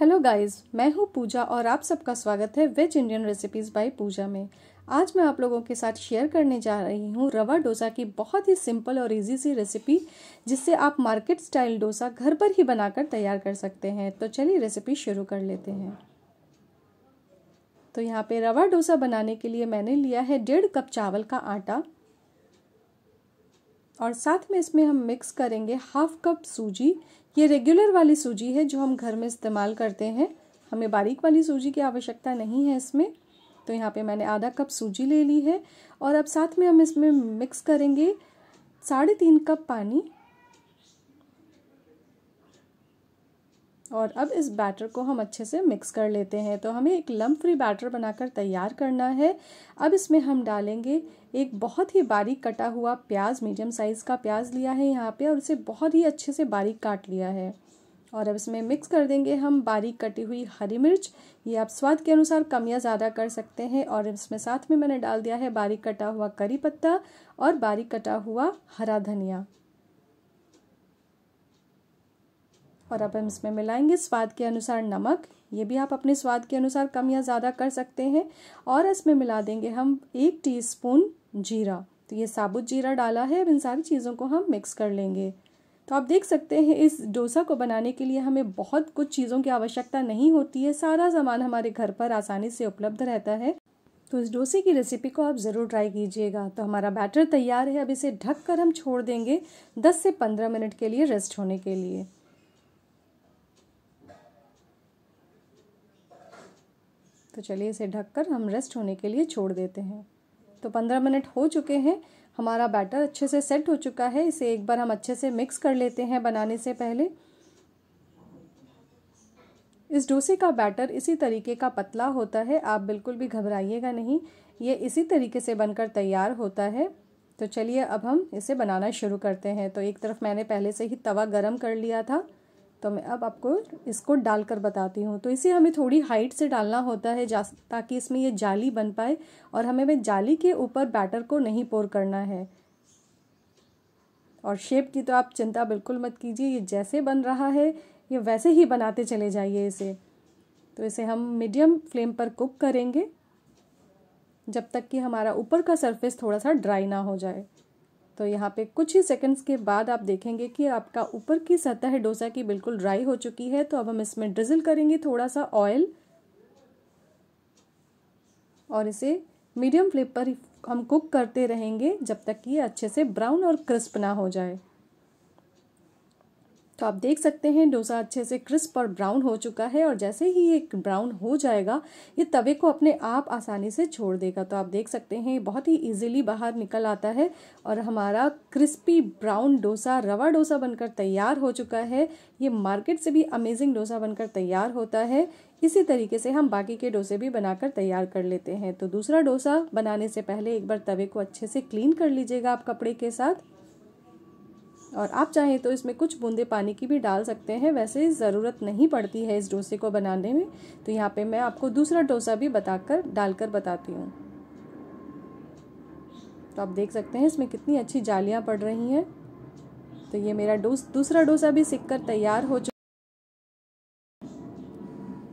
hello guys मैं हूँ पूजा और आप सबका स्वागत है veg Indian recipes by Pooja में आज मैं आप लोगों के साथ शेयर करने जा रही हूँ रवा डोसा की बहुत ही सिंपल और इजी सी रेसिपी जिससे आप मार्केट स्टाइल डोसा घर पर ही बनाकर तैयार कर सकते हैं तो चलिए रेसिपी शुरू कर लेते हैं तो यहाँ पे रवा डोसा बनाने के लिए मैंने लिया है डेढ़ कप चावल का आटा और साथ में इसमें हम मिक्स करेंगे हाफ कप सूजी ये रेगुलर वाली सूजी है जो हम घर में इस्तेमाल करते हैं हमें बारीक वाली सूजी की आवश्यकता नहीं है इसमें तो यहाँ पे मैंने आधा कप सूजी ले ली है और अब साथ में हम इसमें मिक्स करेंगे साढ़े तीन कप पानी और अब इस बैटर को हम अच्छे से मिक्स कर लेते हैं तो हमें एक लम्प फ्री बैटर बनाकर तैयार करना है अब इसमें हम डालेंगे एक बहुत ही बारीक कटा हुआ प्याज मीडियम साइज़ का प्याज लिया है यहाँ पे और इसे बहुत ही अच्छे से बारीक काट लिया है और अब इसमें मिक्स कर देंगे हम बारीक कटी हुई हरी मिर्च ये आप स्वाद के अनुसार कम या ज़्यादा कर सकते हैं और इसमें साथ में मैंने डाल दिया है बारीक कटा हुआ करी पत्ता और बारीक कटा हुआ हरा धनिया और अब हम इसमें मिलाएंगे स्वाद के अनुसार नमक ये भी आप अपने स्वाद के अनुसार कम या ज़्यादा कर सकते हैं और इसमें मिला देंगे हम एक टीस्पून जीरा तो ये साबुत जीरा डाला है अब इन सारी चीज़ों को हम मिक्स कर लेंगे तो आप देख सकते हैं इस डोसा को बनाने के लिए हमें बहुत कुछ चीज़ों की आवश्यकता नहीं होती है सारा सामान हमारे घर पर आसानी से उपलब्ध रहता है तो इस डोसे की रेसिपी को आप ज़रूर ट्राई कीजिएगा तो हमारा बैटर तैयार है अब इसे ढक कर हम छोड़ देंगे 10 से 15 मिनट के लिए रेस्ट होने के लिए तो चलिए इसे ढककर हम रेस्ट होने के लिए छोड़ देते हैं तो पंद्रह मिनट हो चुके हैं हमारा बैटर अच्छे से सेट हो चुका है इसे एक बार हम अच्छे से मिक्स कर लेते हैं बनाने से पहले इस डोसे का बैटर इसी तरीके का पतला होता है आप बिल्कुल भी घबराइएगा नहीं ये इसी तरीके से बनकर तैयार होता है तो चलिए अब हम इसे बनाना शुरू करते हैं तो एक तरफ मैंने पहले से ही तवा गरम कर लिया था तो मैं अब आपको इसको डालकर बताती हूँ तो इसे हमें थोड़ी हाइट से डालना होता है ताकि इसमें ये जाली बन पाए और हमें जाली के ऊपर बैटर को नहीं पोर करना है और शेप की तो आप चिंता बिल्कुल मत कीजिए ये जैसे बन रहा है ये वैसे ही बनाते चले जाइए इसे तो इसे हम मीडियम फ्लेम पर कुक करेंगे जब तक कि हमारा ऊपर का सरफेस थोड़ा सा ड्राई ना हो जाए तो यहाँ पे कुछ ही सेकंड्स के बाद आप देखेंगे कि आपका ऊपर की सतह डोसा की बिल्कुल ड्राई हो चुकी है तो अब हम इसमें ड्रिजल करेंगे थोड़ा सा ऑयल और इसे मीडियम फ्लेम पर हम कुक करते रहेंगे जब तक कि ये अच्छे से ब्राउन और क्रिस्प ना हो जाए तो आप देख सकते हैं डोसा अच्छे से क्रिस्प और ब्राउन हो चुका है और जैसे ही ये ब्राउन हो जाएगा ये तवे को अपने आप आसानी से छोड़ देगा तो आप देख सकते हैं बहुत ही ईजिली बाहर निकल आता है और हमारा क्रिस्पी ब्राउन डोसा रवा डोसा बनकर तैयार हो चुका है ये मार्केट से भी अमेजिंग डोसा बनकर तैयार होता है इसी तरीके से हम बाकी के डोसे भी बनाकर तैयार कर लेते हैं तो दूसरा डोसा बनाने से पहले एक बार तवे को अच्छे से क्लीन कर लीजिएगा आप कपड़े के साथ और आप चाहें तो इसमें कुछ बूंदे पानी की भी डाल सकते हैं वैसे ज़रूरत नहीं पड़ती है इस डोसे को बनाने में तो यहाँ पे मैं आपको दूसरा डोसा भी बताकर डालकर बताती हूँ तो आप देख सकते हैं इसमें कितनी अच्छी जालियाँ पड़ रही हैं तो ये मेरा डोस दूसरा डोसा भी सीख कर तैयार हो चुका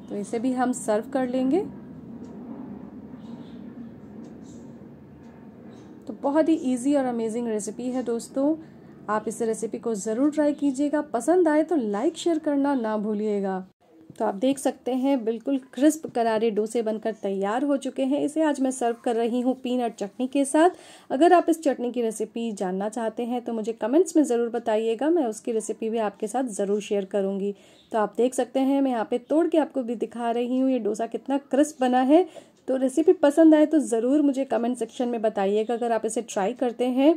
तो इसे भी हम सर्व कर लेंगे तो बहुत ही इजी और अमेजिंग रेसिपी है दोस्तों आप इस रेसिपी को ज़रूर ट्राई कीजिएगा पसंद आए तो लाइक शेयर करना ना भूलिएगा तो आप देख सकते हैं बिल्कुल क्रिस्प करारे डोसे बनकर तैयार हो चुके हैं इसे आज मैं सर्व कर रही हूँ पीनट चटनी के साथ अगर आप इस चटनी की रेसिपी जानना चाहते हैं तो मुझे कमेंट्स में ज़रूर बताइएगा मैं उसकी रेसिपी भी आपके साथ ज़रूर शेयर करूँगी तो आप देख सकते हैं मैं यहाँ पर तोड़ के आपको भी दिखा रही हूँ ये डोसा कितना क्रिस्प बना है तो रेसिपी पसंद आए तो ज़रूर मुझे कमेंट सेक्शन में बताइएगा अगर आप इसे ट्राई करते हैं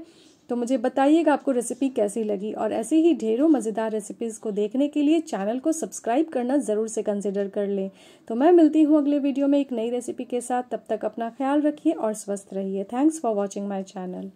तो मुझे बताइएगा आपको रेसिपी कैसी लगी और ऐसे ही ढेरों मज़ेदार रेसिपीज़ को देखने के लिए चैनल को सब्सक्राइब करना ज़रूर से कंसिडर कर लें तो मैं मिलती हूँ अगले वीडियो में एक नई रेसिपी के साथ तब तक अपना ख्याल रखिए और स्वस्थ रहिए thanks for watching my channel